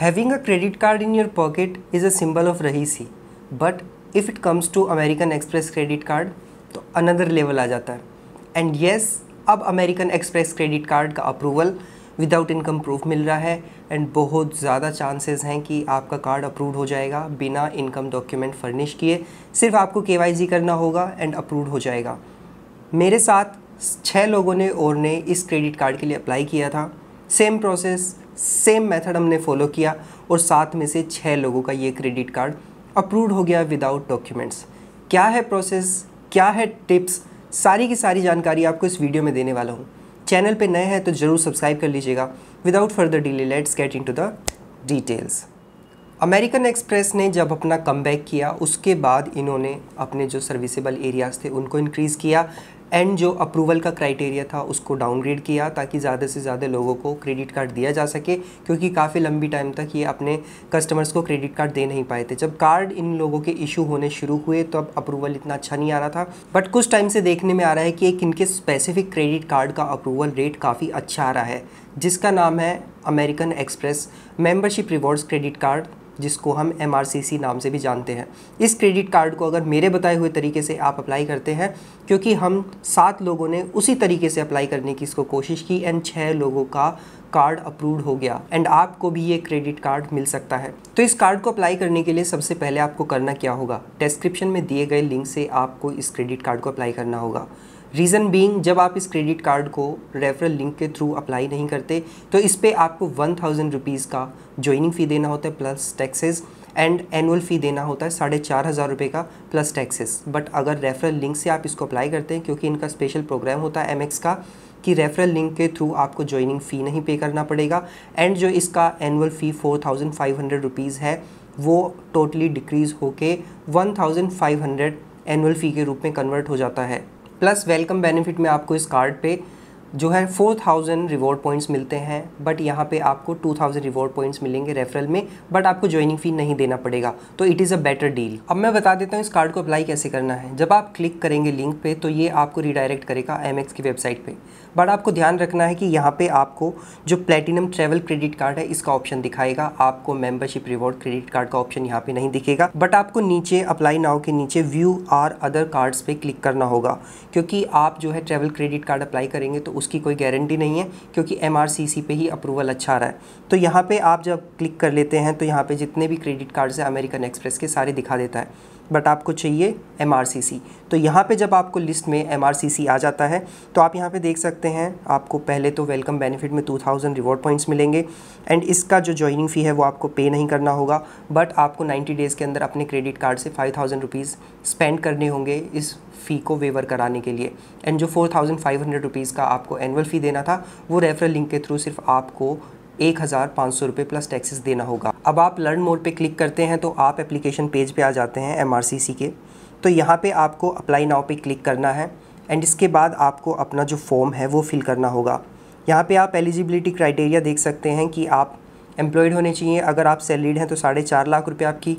having a credit card in your pocket is a symbol of रही सी but if it comes to American Express credit card तो another level आ जाता है and yes yes, अब American Express credit card का approval without income proof मिल रहा है एंड बहुत ज़्यादा चांसेस हैं कि आपका कार्ड अप्रूव हो जाएगा बिना इनकम डॉक्यूमेंट फर्निश किए सिर्फ आपको के करना होगा एंड अप्रूव हो जाएगा मेरे साथ छः लोगों ने और ने इस क्रेडिट कार्ड के लिए अप्लाई किया था सेम प्रोसेस सेम मेथड हमने फॉलो किया और सात में से छः लोगों का ये क्रेडिट कार्ड अप्रूव हो गया विदाउट डॉक्यूमेंट्स क्या है प्रोसेस क्या है टिप्स सारी की सारी जानकारी आपको इस वीडियो में देने वाला हूँ चैनल पे नए हैं तो ज़रूर सब्सक्राइब कर लीजिएगा without further delay let's get into the details American Express ने जब अपना कम किया उसके बाद इन्होंने अपने जो सर्विसेबल एरियाज़ थे उनको इनक्रीज़ किया एंड जो अप्रूवल का क्राइटेरिया था उसको डाउनग्रेड किया ताकि ज़्यादा से ज़्यादा लोगों को क्रेडिट कार्ड दिया जा सके क्योंकि काफ़ी लंबी टाइम तक ये अपने कस्टमर्स को क्रेडिट कार्ड दे नहीं पाए थे जब कार्ड इन लोगों के इशू होने शुरू हुए तो अब अप्रूवल इतना अच्छा नहीं आ रहा था बट कुछ टाइम से देखने में आ रहा है कि एक इनके स्पेसिफिक क्रेडिट कार्ड का अप्रूवल रेट काफ़ी अच्छा आ रहा है जिसका नाम है American Express membership rewards credit card जिसको हम एम नाम से भी जानते हैं इस क्रेडिट कार्ड को अगर मेरे बताए हुए तरीके से आप अप्लाई करते हैं क्योंकि हम सात लोगों ने उसी तरीके से अप्लाई करने की इसको कोशिश की एंड छः लोगों का कार्ड अप्रूव हो गया एंड आपको भी ये क्रेडिट कार्ड मिल सकता है तो इस कार्ड को अप्लाई करने के लिए सबसे पहले आपको करना क्या होगा डिस्क्रिप्शन में दिए गए लिंक से आपको इस क्रेडिट कार्ड को अप्लाई करना होगा रीज़न बीइंग जब आप इस क्रेडिट कार्ड को रेफरल लिंक के थ्रू अप्लाई नहीं करते तो इस पर आपको वन थाउजेंड रुपीज़ का ज्वाइनिंग फ़ी देना होता है plus taxes and annual fee देना होता है साढ़े चार हज़ार रुपये का प्लस टैक्सेस बट अगर रेफरल लिंक से आप इसको अप्लाई करते हैं क्योंकि इनका स्पेशल प्रोग्राम होता है एम का कि रेफरल लिंक के थ्रू आपको ज्वाइनिंग फ़ी नहीं पे करना पड़ेगा एंड जो इसका annual fee four thousand five hundred rupees है वो टोटली डिक्रीज़ होके one thousand five hundred annual fee के रूप में कन्वर्ट हो जाता है प्लस वेलकम बेनिफिट में आपको इस कार्ड पे जो है फोर थाउजेंड रिवॉर्ड पॉइंट्स मिलते हैं बट यहाँ पे आपको टू थाउजेंड रिवॉर्ड पॉइंट्स मिलेंगे रेफरल में बट आपको ज्वाइनिंग फ़ी नहीं देना पड़ेगा तो it is a better deal अब मैं बता देता हूँ इस कार्ड को अप्लाई कैसे करना है जब आप क्लिक करेंगे लिंक पे तो ये आपको रिडायरेक्ट करेगा एम की वेबसाइट पर बट आपको ध्यान रखना है कि यहाँ पे आपको जो प्लेटिनम ट्रैवल क्रेडिट कार्ड है इसका ऑप्शन दिखाएगा आपको मेंबरशिप रिवॉर्ड क्रेडिट कार्ड का ऑप्शन यहाँ पे नहीं दिखेगा बट आपको नीचे अप्लाई नाउ के नीचे व्यू आर अदर कार्ड्स पे क्लिक करना होगा क्योंकि आप जो है ट्रैवल क्रेडिट कार्ड अप्लाई करेंगे तो उसकी कोई गारंटी नहीं है क्योंकि एम पे ही अप्रूवल अच्छा आ रहा है तो यहाँ पर आप जब क्लिक कर लेते हैं तो यहाँ पर जितने भी क्रेडिट कार्ड्स हैं अमेरिकन एक्सप्रेस के सारे दिखा देता है बट आपको चाहिए एम तो यहाँ पे जब आपको लिस्ट में एम आ जाता है तो आप यहाँ पे देख सकते हैं आपको पहले तो वेलकम बेनिफिट में 2000 रिवॉर्ड पॉइंट्स मिलेंगे एंड इसका जो ज्वाइनिंग फ़ी है वो आपको पे नहीं करना होगा बट आपको 90 डेज़ के अंदर अपने क्रेडिट कार्ड से फाइव थाउजेंड स्पेंड करने होंगे इस फ़ी को वेवर कराने के लिए एंड जो फोर थाउजेंड का आपको एनुअल फ़ी देना था वो रेफरल लिंक के थ्रू सिर्फ आपको एक हज़ार पाँच सौ रुपये प्लस टैक्सेस देना होगा अब आप लर्न मोर पे क्लिक करते हैं तो आप एप्लीकेशन पेज पे आ जाते हैं एम के तो यहाँ पे आपको अप्लाई नाव पे क्लिक करना है एंड इसके बाद आपको अपना जो फॉर्म है वो फिल करना होगा यहाँ पे आप एलिजिबिलिटी क्राइटेरिया देख सकते हैं कि आप एम्प्लॉयड होने चाहिए अगर आप सैलरीड हैं तो साढ़े चार लाख रुपये आपकी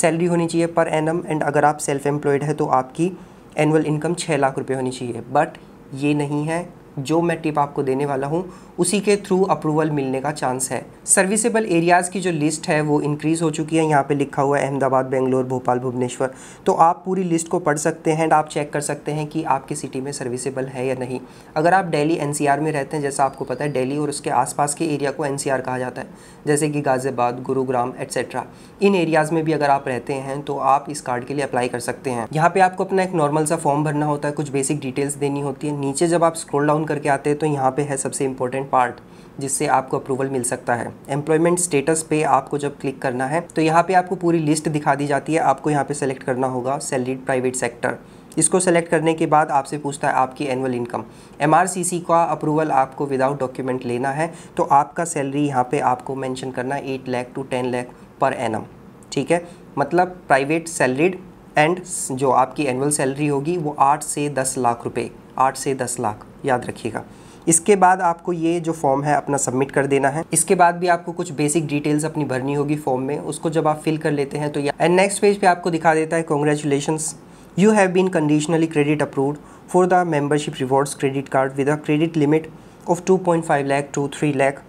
सैलरी होनी चाहिए पर एन एंड अगर आप सेल्फ एम्प्लॉयड है तो आपकी एनुअल इनकम छः लाख रुपये होनी चाहिए बट ये नहीं है जो मैं टिप आपको देने वाला हूँ उसी के थ्रू अप्रूवल मिलने का चांस है सर्विसेबल एरियाज़ की जो लिस्ट है वो इंक्रीज़ हो चुकी है यहाँ पे लिखा हुआ है अहमदाबाद बेंगलोर भोपाल भुवनेश्वर तो आप पूरी लिस्ट को पढ़ सकते हैं एंड आप चेक कर सकते हैं कि आपकी सिटी में सर्विसेबल है या नहीं अगर आप डेली एन में रहते हैं जैसा आपको पता है डेली और उसके आस के एरिया को एन कहा जाता है जैसे कि गाज़ियाबाद गुरुग्राम एट्सेट्रा इन एरियाज़ में भी अगर आप रहते हैं तो आप इस कार्ड के लिए अप्लाई कर सकते हैं यहाँ पर आपको अपना एक नॉर्मल सा फॉर्म भरना होता है कुछ बेसिक डिटेल्स देनी होती है नीचे जब आप स्क्रोल डाउन करके आते हैं तो यहाँ पे है सबसे इम्पोर्टेंट पार्ट जिससे आपको अप्रूवल मिल सकता है एम्प्लॉयमेंट स्टेटस पे आपको जब क्लिक करना है तो यहाँ पे आपको पूरी लिस्ट दिखा दी जाती है आपको यहाँ पे सेलेक्ट करना होगा सैलरीड प्राइवेट सेक्टर इसको सेलेक्ट करने के बाद आपसे पूछता है आपकी एनुअल इनकम एम का अप्रूवल आपको विदाउट डॉक्यूमेंट लेना है तो आपका सैलरी यहाँ पे आपको मैंशन करना है eight lakh to ten lakh per एन ठीक है मतलब प्राइवेट सैलरीड एंड जो आपकी एनुअल सैलरी होगी वो आठ से दस लाख रुपए आठ से दस लाख याद रखिएगा इसके बाद आपको ये जो फॉर्म है अपना सबमिट कर देना है इसके बाद भी आपको कुछ बेसिक डिटेल्स अपनी भरनी होगी फॉर्म में उसको जब आप फिल कर लेते हैं तो एंड नेक्स्ट पेज पे आपको दिखा देता है congratulation you have been conditionally credit approved for the membership rewards credit card with a credit limit of two point five lakh to three lakh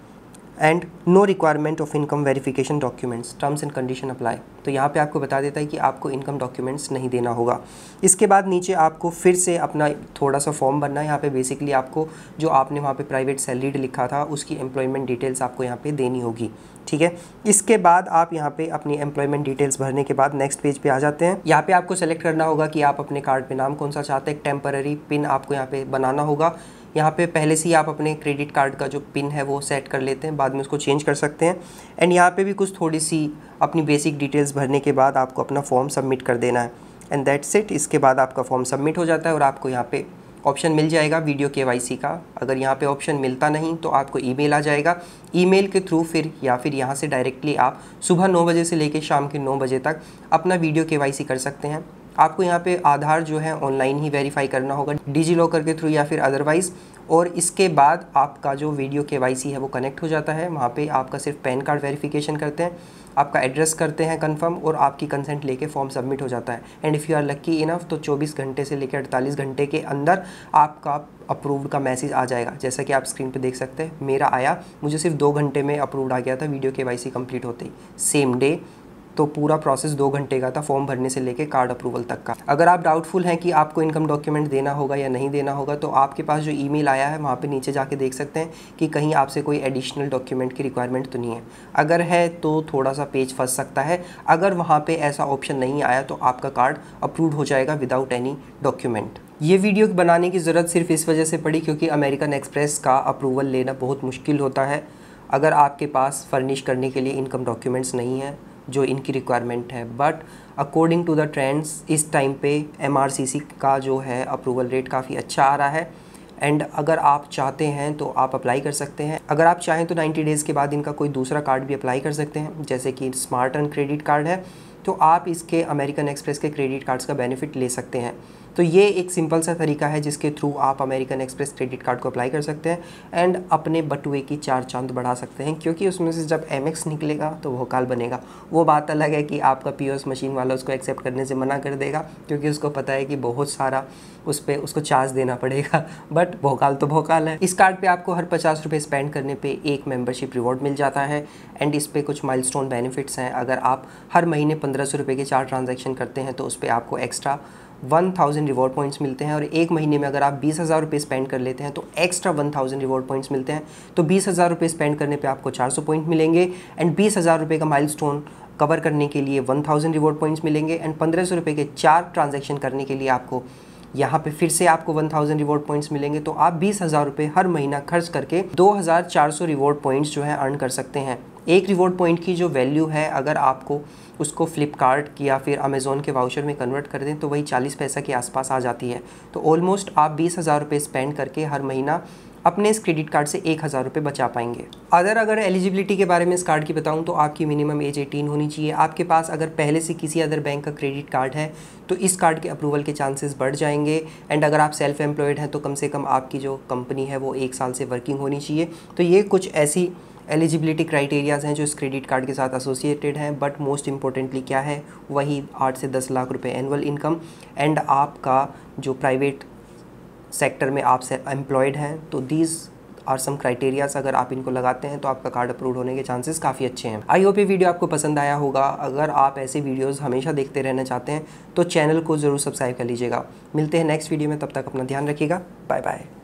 and no requirement of income verification documents terms and condition apply तो यहाँ पे आपको बता देता है कि आपको income documents नहीं देना होगा इसके बाद नीचे आपको फिर से अपना थोड़ा सा फॉर्म भरना है यहाँ पे बेसिकली आपको जो आपने वहाँ पे प्राइवेट सैलरीड लिखा था उसकी एम्प्लॉयमेंट डिटेल्स आपको यहाँ पर देनी होगी ठीक है इसके बाद आप यहाँ पे अपनी एम्प्लॉयमेंट डिटेल्स भरने के बाद नेक्स्ट पेज पर आ जाते हैं यहाँ पर आपको सेलेक्ट करना होगा कि आप अपने कार्ड पर नाम कौन सा चाहते हैं टेम्पररी पिन आपको यहाँ पर बनाना होगा यहाँ पे पहले से ही आप अपने क्रेडिट कार्ड का जो पिन है वो सेट कर लेते हैं बाद में उसको चेंज कर सकते हैं एंड यहाँ पे भी कुछ थोड़ी सी अपनी बेसिक डिटेल्स भरने के बाद आपको अपना फॉर्म सबमिट कर देना है एंड दैट्स इट इसके बाद आपका फॉर्म सबमिट हो जाता है और आपको यहाँ पर ऑप्शन मिल जाएगा वीडियो के का अगर यहाँ पर ऑप्शन मिलता नहीं तो आपको ई आ जाएगा ई के थ्रू फिर या फिर यहाँ से डायरेक्टली आप सुबह नौ बजे से लेकर शाम के नौ बजे तक अपना वीडियो के कर सकते हैं आपको यहाँ पे आधार जो है ऑनलाइन ही वेरीफाई करना होगा डिजी लॉकर के थ्रू या फिर अदरवाइज़ और इसके बाद आपका जो वीडियो के है वो कनेक्ट हो जाता है वहाँ पर आपका सिर्फ पैन कार्ड वेरीफ़िकेशन करते हैं आपका एड्रेस करते हैं कंफर्म और आपकी कंसेंट लेके फॉर्म सबमिट हो जाता है and if you are lucky enough तो 24 घंटे से लेकर 48 घंटे के अंदर आपका अप्रूव्ड का मैसेज आ जाएगा जैसा कि आप स्क्रीन पे देख सकते हैं मेरा आया मुझे सिर्फ दो घंटे में अप्रूव्ड आ गया था वीडियो के वाई कंप्लीट होते ही सेम डे तो पूरा प्रोसेस दो घंटे का था फॉर्म भरने से लेकर कार्ड अप्रूवल तक का अगर आप डाउटफुल हैं कि आपको इनकम डॉक्यूमेंट देना होगा या नहीं देना होगा तो आपके पास जो ई आया है वहाँ पर नीचे जाके देख सकते हैं कि कहीं आपसे कोई एडिशनल डॉक्यूमेंट की रिक्वायरमेंट तो नहीं है अगर है तो थोड़ा सा पेज फंस सकता है अगर वहाँ पर ऐसा ऑप्शन नहीं आया तो आपका कार्ड अप्रूव हो जाएगा विदाउट एनी डॉक्यूमेंट ये वीडियो बनाने की ज़रूरत सिर्फ इस वजह से पड़ी क्योंकि अमेरिकन एक्सप्रेस का अप्रूवल लेना बहुत मुश्किल होता है अगर आपके पास फर्निश करने के लिए इनकम डॉक्यूमेंट्स नहीं हैं जो इनकी रिक्वायरमेंट है but according to the trends इस टाइम पे एम का जो है अप्रूवल रेट काफ़ी अच्छा आ रहा है एंड अगर आप चाहते हैं तो आप अप्लाई कर सकते हैं अगर आप चाहें तो 90 डेज़ के बाद इनका कोई दूसरा कार्ड भी अप्लाई कर सकते हैं जैसे कि स्मार्ट एंड क्रेडिट कार्ड है तो आप इसके अमेरिकन एक्सप्रेस के क्रेडिट कार्ड्स का बेनिफिट ले सकते हैं तो ये एक सिंपल सा तरीका है जिसके थ्रू आप अमेरिकन एक्सप्रेस क्रेडिट कार्ड को अप्लाई कर सकते हैं एंड अपने बटुए की चार चांद बढ़ा सकते हैं क्योंकि उसमें से जब एम निकलेगा तो भोकाल बनेगा वो बात अलग है कि आपका पी मशीन वाला उसको एक्सेप्ट करने से मना कर देगा क्योंकि उसको पता है कि बहुत सारा उस पर उसको चार्ज देना पड़ेगा बट भोकाल तो भोकाल है इस कार्ड पे आपको हर पचास रुपये स्पेंड करने पे एक मेंबरशिप रिवॉर्ड मिल जाता है एंड इस पर कुछ माइलस्टोन बेनिफिट्स हैं अगर आप हर महीने पंद्रह सौ रुपये के चार ट्रांजैक्शन करते हैं तो उस पर आपको extra one thousand reward points मिलते हैं और एक महीने में अगर आप बीस हज़ार रुपये स्पेंड कर लेते हैं तो extra one thousand reward points मिलते हैं तो बीस हज़ार रुपये स्पेंड करने पे आपको चार सौ पॉइंट मिलेंगे एंड बीस हज़ार रुपये का माइलस्टोन कवर करने के लिए वन थाउजेंड रिवॉर्ड पॉइंट्स मिलेंगे एंड पंद्रह सौ रुपये के चार ट्रांजेक्शन करने के लिए आपको यहाँ पे फिर से आपको 1000 रिवॉर्ड पॉइंट्स मिलेंगे तो आप बीस हज़ार रुपये हर महीना खर्च करके 2400 रिवॉर्ड पॉइंट्स जो है अर्न कर सकते हैं एक रिवॉर्ड पॉइंट की जो वैल्यू है अगर आपको उसको फ्लिपकार्ट या फिर अमेज़ोन के वाउचर में कन्वर्ट कर दें तो वही चालीस पैसा के आसपास आ जाती है तो ऑलमोस्ट आप बीस हज़ार रुपये स्पेंड करके हर महीना अपने इस क्रेडिट कार्ड से एक हज़ार रुपये बचा पाएंगे अदर अगर एलिजिबिलिटी के बारे में इस कार्ड की बताऊँ तो आपकी मिनिमम एज एटीन होनी चाहिए आपके पास अगर पहले से किसी अदर बैंक का क्रेडिट कार्ड है तो इस कार्ड के अप्रूवल के चांसेस बढ़ जाएंगे एंड अगर आप सेल्फ एम्प्लॉयड हैं तो कम से कम आपकी जो कंपनी है वो एक साल से वर्किंग होनी चाहिए तो ये कुछ ऐसी एलिजिबिलिटी क्राइटेरियाज़ हैं जो इस क्रेडिट कार्ड के साथ एसोसिएटेड हैं बट मोस्ट इम्पोर्टेंटली क्या है वही आठ से दस लाख रुपए एनुअल इनकम एंड आपका जो प्राइवेट सेक्टर में आप एम्प्लॉयड हैं तो दीज और सम क्राइटेरियाज अगर आप इनको लगाते हैं तो आपका कार्ड अप्रूव होने के चांसेस काफ़ी अच्छे हैं आई होप ये वीडियो आपको पसंद आया होगा अगर आप ऐसे वीडियोस हमेशा देखते रहना चाहते हैं तो चैनल को ज़रूर सब्सक्राइब कर लीजिएगा मिलते हैं नेक्स्ट वीडियो में तब तक अपना ध्यान रखिएगा बाय बाय